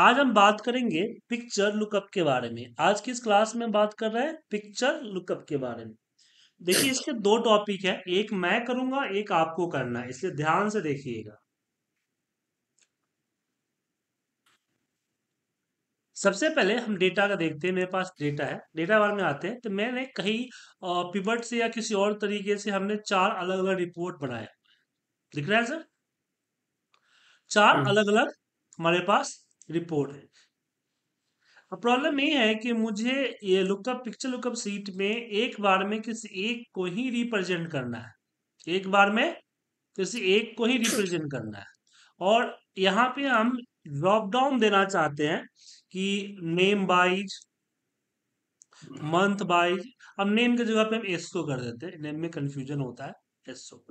आज हम बात करेंगे पिक्चर लुकअप के बारे में आज की इस क्लास में बात कर रहे हैं पिक्चर लुकअप के बारे में देखिए इसके दो टॉपिक है एक मैं करूंगा एक आपको करना है इसलिए ध्यान से देखिएगा सबसे पहले हम डेटा का देखते हैं मेरे पास डेटा है डेटा बारे में आते हैं तो मैंने कहीं पिबर्ट से या किसी और तरीके से हमने चार अलग अलग रिपोर्ट बनाया दिख रहा है सर चार हम्म। अलग अलग हमारे पास रिपोर्ट है अब प्रॉब्लम ये है कि मुझे ये लुकअप पिक्चर लुकअप सीट में एक बार में किसी एक को ही रिप्रेजेंट करना है एक बार में किसी एक को ही रिप्रेजेंट करना है और यहाँ पे हम ड्रॉप डाउन देना चाहते हैं कि नेम वाइज मंथ वाइज अब नेम की जगह पे हम एसो कर देते हैं नेम में कंफ्यूजन होता है SO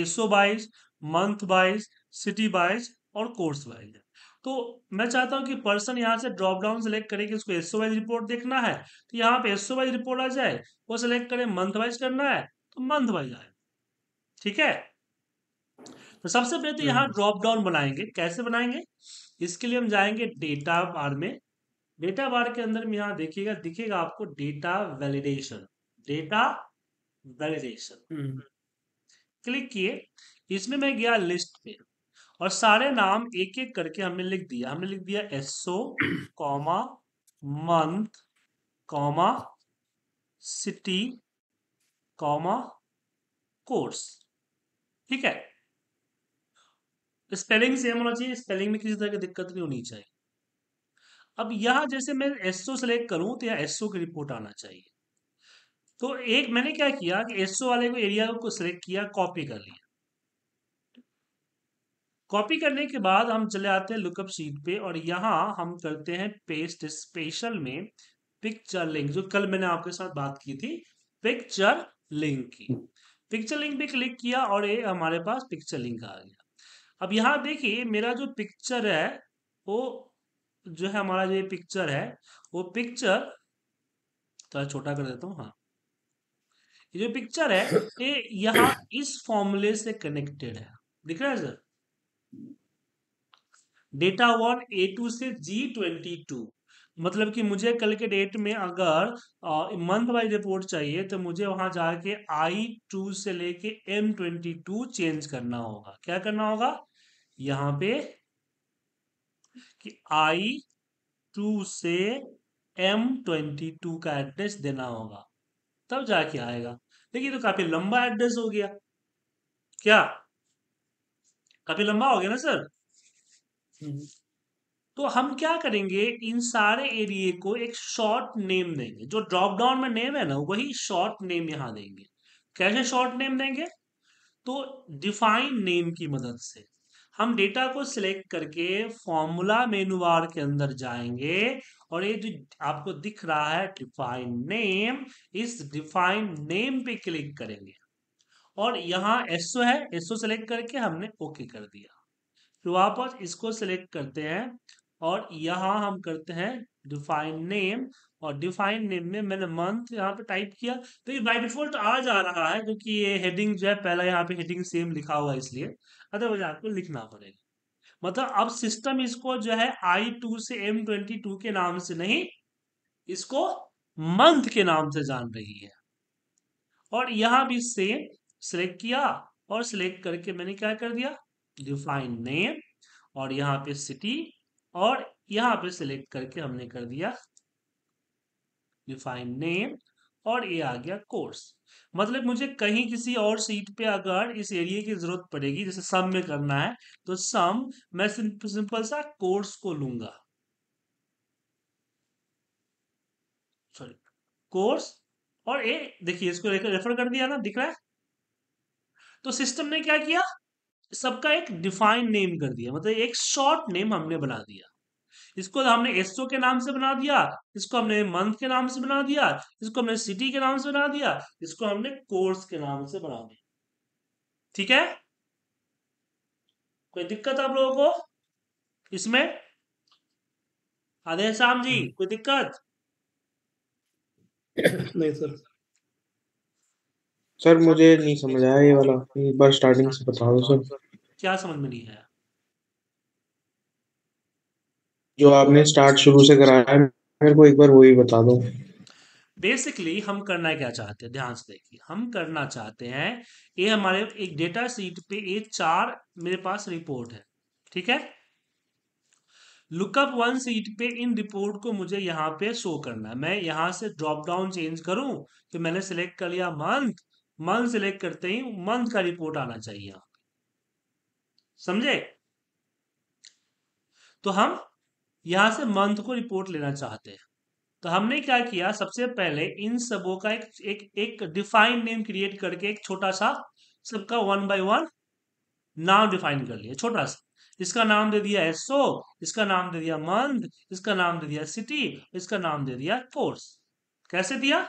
SO wise month wise city wise और कोर्स वाइज तो मैं चाहता हूं कि पर्सन यहां से ड्रॉप डाउन सेलेक्ट करे कि उसको एसओ वाइज रिपोर्ट देखना है तो यहां पे एसओ वाइज रिपोर्ट आ जाए वो सिलेक्ट करें मंथ वाइज करना है तो मंथ वाइज आए ठीक है तो सबसे पहले तो यहाँ ड्रॉप डाउन बनाएंगे कैसे बनाएंगे इसके लिए हम जाएंगे डेटा बार में डेटा बार के अंदर में यहां देखिएगा दिखेगा आपको data validation data validation click किए इसमें मैं गया लिस्ट पे और सारे नाम एक एक करके हमने लिख दिया हमने लिख दिया SO comma month comma city comma course ठीक है स्पेलिंग सेम होना चाहिए स्पेलिंग में किसी तरह की दिक्कत नहीं होनी चाहिए अब यहां जैसे मैं एसओ सेलेक्ट करूं तो यहाँ एसओ की रिपोर्ट आना चाहिए तो एक मैंने क्या किया कि एसओ वाले को एरिया को सिलेक्ट किया कॉपी कर लिया कॉपी करने के बाद हम चले आते हैं लुकअप शीट पे और यहाँ हम करते हैं पेस्ट स्पेशल में पिक्चर लिंक जो कल मैंने आपके साथ बात की थी पिक्चर लिंक की पिक्चर लिंक पे क्लिक किया और ये हमारे पास पिक्चर लिंक आ गया अब यहाँ देखिए मेरा जो पिक्चर है वो जो है हमारा जो पिक्चर है वो पिक्चर थोड़ा छोटा कर देता हूँ हाँ ये जो पिक्चर है ये यहाँ इस फॉर्मूले से कनेक्टेड है दिख रहा है sir data one A two से जी ट्वेंटी टू मतलब कि मुझे कल के डेट में अगर मंथ वाइज रिपोर्ट चाहिए तो मुझे वहां जाके आई टू से लेके एम ट्वेंटी टू चेंज करना होगा क्या करना होगा यहां पे कि आई टू से एम ट्वेंटी टू का एड्रेस देना होगा तब जाके आएगा देखिए तो काफी लंबा एड्रेस हो गया क्या काफी लंबा हो गया ना सर हम्म। तो हम क्या करेंगे इन सारे एरिए को एक शॉर्ट नेम देंगे जो ड्रॉप डाउन में नेम है ना वही शॉर्ट नेम यहां देंगे कैसे शॉर्ट नेम देंगे तो डिफाइन नेम की मदद से हम डेटा को सिलेक्ट करके फॉर्मूला मेनुवार के अंदर जाएंगे और ये जो आपको दिख रहा है डिफाइन नेम इस डिफाइन नेम पे क्लिक करेंगे और यहाँ एसओ है एसओ सेलेक्ट करके हमने ओके कर दिया फिर वापस इसको सेलेक्ट करते हैं और यहाँ हम करते हैं डिफाइन नेम और डिफाइन नेम में मैंने मंथ यहाँ पे टाइप किया तो ये बाई डिफॉल्ट आ जा रहा है क्योंकि ये हेडिंग जो है पहला यहाँ पे हेडिंग सेम लिखा हुआ है इसलिए अदरवाइज आपको लिखना पड़ेगा मतलब अब सिस्टम इसको जो है आई टू से एम ट्वेंटी टू के नाम से नहीं इसको मंथ के नाम से जान रही है और यहाँ भी सेम सिलेक्ट किया और सिलेक्ट करके मैंने क्या कर दिया डिफाइन नेम और यहाँ पे सिटी और यहाँ पे सिलेक्ट करके हमने कर दिया डिफाइन नेम और ये आ गया कोर्स मतलब मुझे कहीं किसी और सीट पे अगर इस एरिए की जरूरत पड़ेगी जैसे सम में करना है तो सम मैं सिंपल सा कोर्स को लूंगा सॉरी कोर्स और ए देखिए इसको रेफर कर दिया ना दिख रहा है तो सिस्टम ने क्या किया सबका एक डिफाइंड नेम कर दिया मतलब एक शॉर्ट नेम हमने बना दिया इसको हमने एसओ के नाम से बना दिया इसको हमने मंथ के नाम से बना दिया इसको हमने सिटी के नाम से बना दिया इसको हमने कोर्स के नाम से बना दिया ठीक है कोई दिक्कत आप लोगों को इसमें आदेश श्याम जी हम्म। कोई दिक्कत नहीं सर सर मुझे नहीं समझ आया ये वाला एक बार स्टार्टिंग से बता दो सर क्या समझ में नहीं आया जो आपने स्टार्ट शुरू से कराया है मेरे को एक बार वही बता दो बेसिकली हम करना क्या चाहते हैं ध्यान से देखिए हम करना चाहते हैं ये हमारे एक डेटा सीट पे ये चार मेरे पास रिपोर्ट है ठीक है लुकअप वन सीट पे इन रिपोर्ट को मुझे यहाँ पे शो करना है मैं यहाँ से ड्रॉप डाउन चेंज करूं कि मैंने सिलेक्ट कर लिया मंथ मंथ सिलेक्ट करते ही मंथ का रिपोर्ट आना चाहिए आप समझे तो हम यहां से मंथ को रिपोर्ट लेना चाहते हैं तो हमने क्या किया सबसे पहले इन सबों का एक एक एक डिफाइंड नेम क्रिएट करके एक छोटा सा सबका वन बाय वन नाम डिफाइन कर लिया छोटा सा इसका नाम दे दिया एसओ इसका नाम दे दिया मंथ इसका नाम दे दिया सिटी इसका नाम दे दिया कोर्स कैसे दिया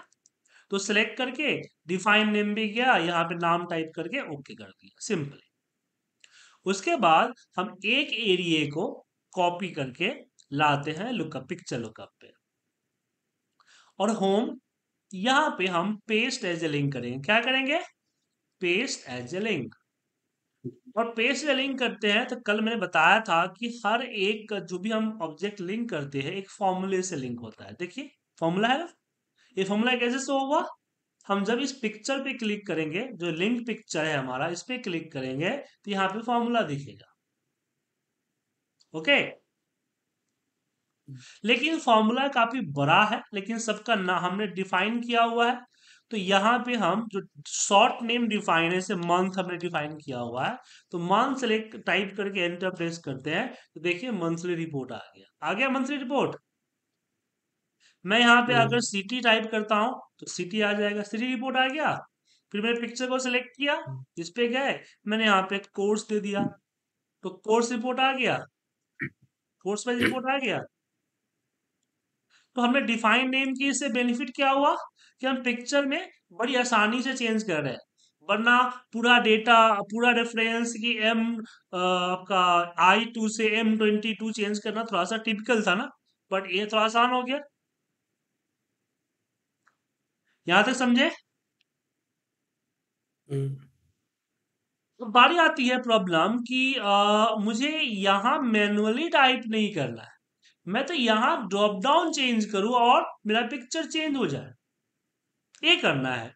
तो सिलेक्ट करके डिफाइन नेम भी गया यहाँ पे नाम टाइप करके ओके कर दिया सिंपल उसके बाद हम एक एरिए को कॉपी करके लाते हैं लुकअप पिक्चर लुकअप पे और होम यहाँ पे हम पेस्ट एज ए लिंक करेंगे क्या करेंगे पेस्ट एज ए लिंक और पेस्ट लिंक करते हैं तो कल मैंने बताया था कि हर एक जो भी हम ऑब्जेक्ट लिंक करते हैं एक फॉर्मूले से लिंक होता है देखिए फॉर्मूला है ना ये फॉर्मूला कैसे शो होगा हम जब इस पिक्चर पे क्लिक करेंगे जो लिंक पिक्चर है हमारा इस पे क्लिक करेंगे तो यहाँ पे फॉर्मूला दिखेगा ओके लेकिन फॉर्मूला काफी बड़ा है लेकिन सबका ना हमने डिफाइन किया हुआ है तो यहां पे हम जो शॉर्ट नेम डिफाइन है मंथ हमने डिफाइन किया हुआ है तो मंथ सेलेक्ट टाइप करके एंटर प्रेस करते हैं तो देखिए मंथली रिपोर्ट आ गया आ गया मंथली रिपोर्ट मैं यहाँ पे हम्म। अगर सिटी टाइप करता हूँ तो सिटी आ जाएगा सिटी रिपोर्ट आ गया फिर मैंने पिक्चर को सिलेक्ट किया इस हम्म। पे गए मैंने यहाँ पे कोर्स दे दिया तो कोर्स रिपोर्ट आ गया कोर्स वाइज रिपोर्ट आ गया तो हमने डिफाइन नेम की इससे बेनिफिट क्या हुआ कि हम पिक्चर में बड़ी आसानी से चेंज कर रहे हैं वरना पूरा डेटा पूरा रेफरेंस कि एम आपका आई टू से एम ट्वेंटी टू चेंज करना थोड़ा सा टिपिकल था ना बट ये थोड़ा आसान हो गया यहां तक समझे हम्म। तो बारी आती है प्रॉब्लम कि आ, मुझे यहाँ मैनुअली टाइप नहीं करना है मैं तो यहां ड्रॉप डाउन चेंज करूं और मेरा पिक्चर चेंज हो जाए ये करना है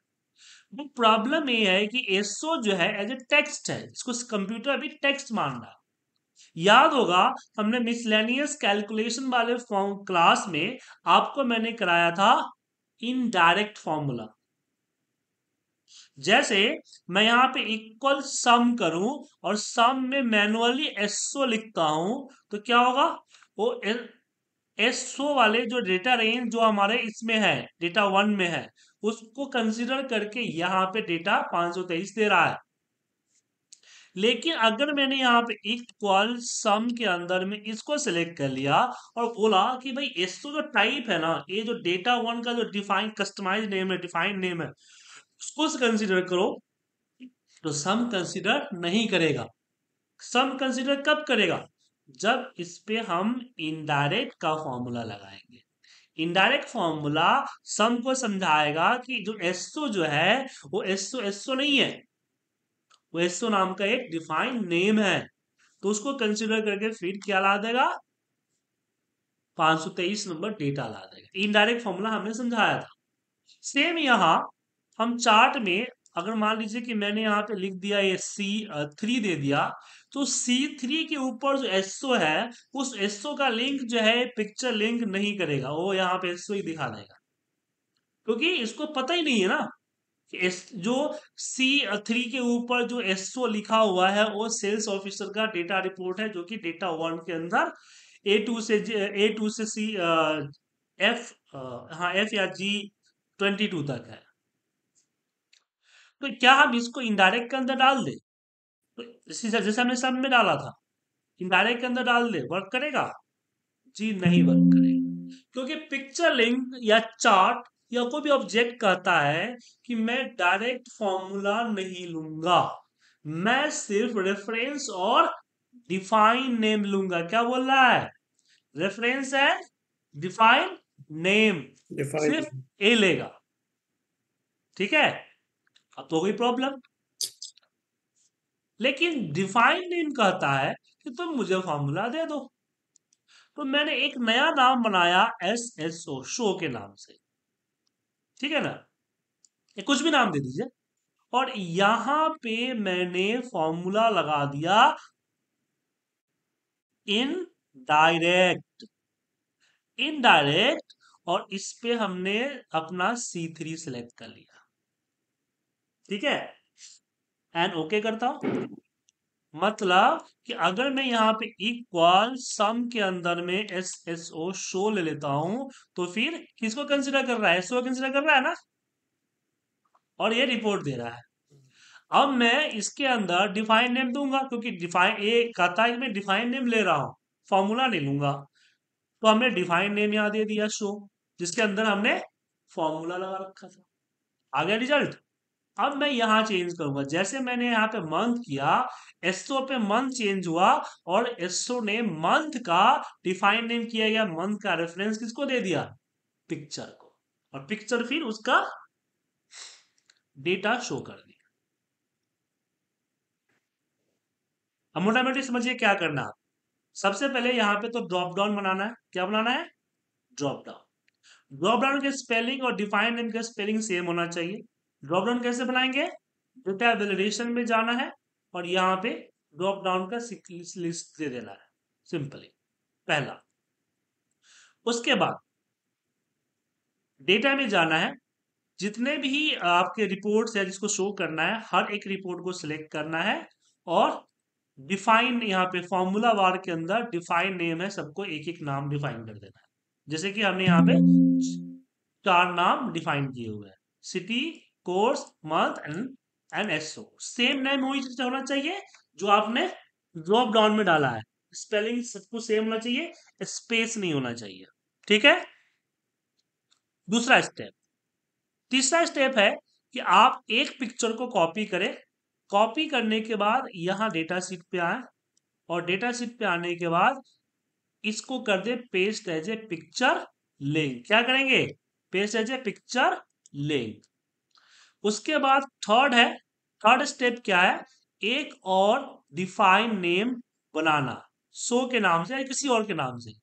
वो प्रॉब्लम ये है कि एसओ जो है एज ए टेक्स्ट है इसको कंप्यूटर अभी टेक्स्ट मान रहा याद होगा हमने मिसलेनियस कैलकुलेशन वाले फॉर्म क्लास में आपको मैंने कराया था इनडायरेक्ट फॉर्मूला जैसे मैं यहां पे इक्वल सम करूं और सम में मैनुअली एसओ लिखता हूं तो क्या होगा वो एसओ वाले जो डेटा रेंज जो हमारे इसमें है डेटा वन में है उसको कंसिडर करके यहाँ पे डेटा 523 दे रहा है लेकिन अगर मैंने यहाँ पे इक्वल सम के अंदर में इसको सिलेक्ट कर लिया और बोला कि भाई एसो तो जो टाइप है ना ये जो डेटा वन का जो डिफाइन कस्टमाइज नेम है डिफाइंड नेम है उसको कंसिडर करो तो सम कंसिडर नहीं करेगा सम कंसिडर कब करेगा जब इस पे हम इनडायरेक्ट का फॉर्मूला लगाएंगे इनडायरेक्ट फॉर्मूला सम को समझाएगा कि जो एसो जो है वो एसो एसो नहीं है वेस्टो नाम का एक डिफाइंड नेम है तो उसको कंसिडर करके फिर क्या ला देगा 523 नंबर डेटा ला देगा इनडायरेक्ट फॉर्मूला हमने समझाया था सेम यहां हम चार्ट में अगर मान लीजिए कि मैंने यहां पे लिख दिया ये सी थ्री दे दिया तो सी थ्री के ऊपर जो एसओ है उस एसओ का लिंक जो है पिक्चर लिंक नहीं करेगा वो यहाँ पे एसओ ही दिखा देगा क्योंकि इसको पता ही नहीं है ना जो सी थ्री uh, के ऊपर जो एसओ लिखा हुआ है वो सेल्स ऑफिसर का डेटा रिपोर्ट है जो कि डेटा वन के अंदर ए टू से ए टू से सी एफ uh, uh, हाँ एफ या जी ट्वेंटी टू तक है तो क्या हम इसको इनडायरेक्ट के अंदर डाल दें तो जैसे हमने सब में डाला था इनडायरेक्ट के अंदर डाल दे वर्क करेगा जी नहीं वर्क करेगा क्योंकि पिक्चर लिंक या चार्ट या कोई भी ऑब्जेक्ट कहता है कि मैं डायरेक्ट फॉर्मूला नहीं लूंगा मैं सिर्फ रेफरेंस और डिफाइन नेम लूंगा क्या बोल रहा है रेफरेंस है डिफाइन नेम सिर्फ ए लेगा ठीक है अब तो कोई प्रॉब्लम लेकिन डिफाइन नेम कहता है कि तुम मुझे फॉर्मूला दे दो तो मैंने एक नया नाम बनाया एस एस ओ शो के नाम से ठीक है ना ये कुछ भी नाम दे दीजिए और यहां पे मैंने फॉर्मूला लगा दिया इन डायरेक्ट इन डायरेक्ट और इस पे हमने अपना सी थ्री सिलेक्ट कर लिया ठीक है एंड ओके okay करता हूं मतलब कि अगर मैं यहाँ पे इक्वल सम के अंदर में एस एस ओ शो ले लेता हूं तो फिर किसको कंसिडर कर रहा है एसओ कंसिडर कर रहा है ना और ये रिपोर्ट दे रहा है अब मैं इसके अंदर डिफाइन नेम दूंगा क्योंकि डिफाइन ए कहता है मैं डिफाइन नेम ले रहा हूं फॉर्मूला नहीं लूंगा तो हमने डिफाइन नेम यहां दे दिया शो जिसके अंदर हमने फॉर्मूला लगा रखा था आ गया रिजल्ट अब मैं यहाँ चेंज करूंगा जैसे मैंने यहाँ पे मंथ किया एसो पे मंथ चेंज हुआ और एसओ ने मंथ का डिफाइन नेम किया गया मंथ का रेफरेंस किसको दे दिया पिक्चर को और पिक्चर फिर उसका डेटा शो कर दिया अब मोटा मोटी समझिए क्या करना है सबसे पहले यहाँ पे तो ड्रॉप डाउन बनाना है क्या बनाना है ड्रॉप डाउन ड्रॉप डाउन के स्पेलिंग और डिफाइन नेम के स्पेलिंग सेम होना चाहिए ड्रॉप डाउन कैसे बनाएंगे डेटा वेलिडेशन में जाना है और यहाँ पे ड्रॉप डाउन का लिस्ट दे देना है सिंपली पहला उसके बाद डेटा में जाना है जितने भी आपके रिपोर्ट्स है जिसको शो करना है हर एक रिपोर्ट को सिलेक्ट करना है और डिफाइन यहाँ पे फॉर्मूला वार के अंदर डिफाइन नेम है सबको एक एक नाम डिफाइन कर देना है जैसे कि हमने यहाँ पे हम्म। चार नाम डिफाइन किए हुए हैं city course month and and SO same name होना चाहिए जो आपने ड्रॉप डाउन में डाला है स्पेलिंग सब कुछ सेम होना चाहिए स्पेस नहीं होना चाहिए ठीक है दूसरा स्टेप तीसरा स्टेप है कि आप एक पिक्चर को कॉपी करें कॉपी करने के बाद यहां डेटा सीट पे आए और डेटा सीट पे आने के बाद इसको कर दे paste as a picture link क्या करेंगे paste as a picture link उसके बाद थर्ड है थर्ड स्टेप क्या है एक और डिफाइन नेम बनाना सो के नाम से या किसी और के नाम से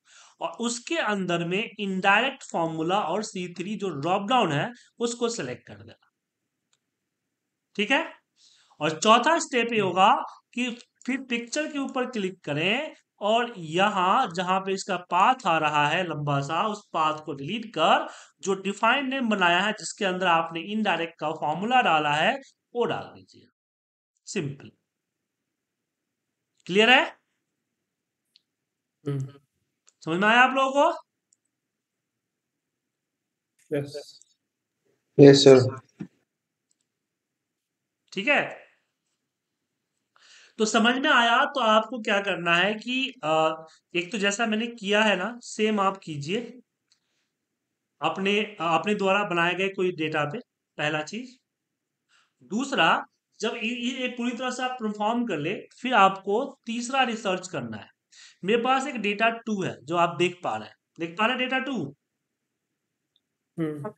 और उसके अंदर में इनडायरेक्ट फॉर्मूला और सी थ्री जो ड्रॉप डाउन है उसको सेलेक्ट कर देना ठीक है और चौथा स्टेप ये हम्म। होगा कि फिर पिक्चर के ऊपर क्लिक करें और यहां जहां पे इसका पाथ आ रहा है लंबा सा उस पाथ को डिलीट कर जो डिफाइंड नेम बनाया है जिसके अंदर आपने इनडायरेक्ट का फॉर्मूला डाला है वो डाल दीजिए सिंपल क्लियर है हम्म। समझ में आया आप लोगों को यस सर ठीक है तो समझ में आया तो आपको क्या करना है कि एक तो जैसा मैंने किया है ना सेम आप कीजिए अपने अपने द्वारा बनाए गए कोई डेटा पे पहला चीज दूसरा जब ये पूरी तरह से आप परफॉर्म कर ले फिर आपको तीसरा रिसर्च करना है मेरे पास एक डेटा टू है जो आप देख पा रहे हैं देख पा रहे हैं डेटा टू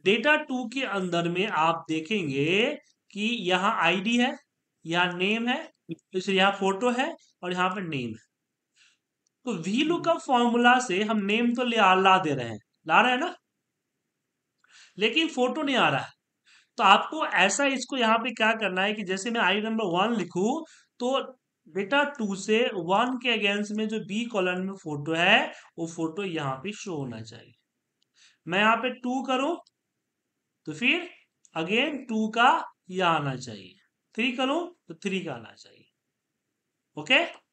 डेटा टू के अंदर में आप देखेंगे कि यहाँ आईडी है यहाँ नेम है तो इसलिए यहाँ फोटो है और यहाँ पे नेम है तो वी लुकअप फॉर्मूला से हम नेम तो ले ला दे रहे हैं ला रहे हैं ना लेकिन फोटो नहीं आ रहा है तो आपको ऐसा इसको यहाँ पे क्या करना है कि जैसे मैं आई नंबर वन लिखू तो डेटा टू से वन के अगेंस्ट में जो बी कॉलम में फोटो है वो फोटो यहाँ पे शो होना चाहिए मैं यहाँ पे टू करूं तो फिर अगेन टू का यह आना चाहिए थ्री करो तो थ्री का आना चाहिए ओके